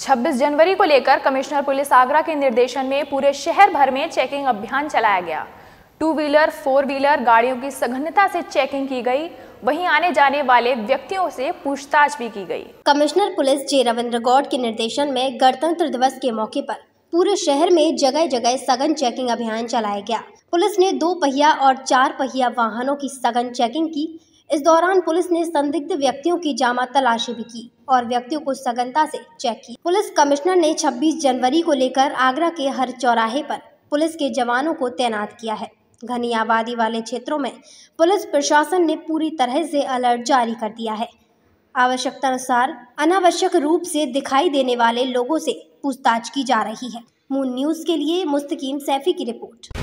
26 जनवरी को लेकर commissioner police Agra के निर्देशन में पूरे शहर भर में चेकिंग अभियान चलाया गया टू व्हीलर फोर व्हीलर गाड़ियों की सघनता से चेकिंग की गई वहीं आने जाने वाले व्यक्तियों से पूछताछ भी की गई commissioner police J Ravindra Gaur के निर्देशन में गणतंत्र दिवस के मौके पर पूरे शहर में जगह जगह सघन चेकिंग अभियान चलाया गया पुलिस ने दो पहिया और चार पहिया वाहनों की सघन चेकिंग की इस दौरान पुलिस ने संदिग्ध व्यक्तियों की जामा तलाशी भी की और व्यक्तियों को सघनता से चेक की पुलिस कमिश्नर ने 26 जनवरी को लेकर आगरा के हर चौराहे पर पुलिस के जवानों को तैनात किया है घनी आबादी वाले क्षेत्रों में पुलिस प्रशासन ने पूरी तरह से अलर्ट जारी कर दिया है आवश्यकता अनुसार अनावश्यक रूप से दिखाई देने वाले लोगों से पूछताछ की जा रही है मून न्यूज के लिए मुस्तकीम सैफी की रिपोर्ट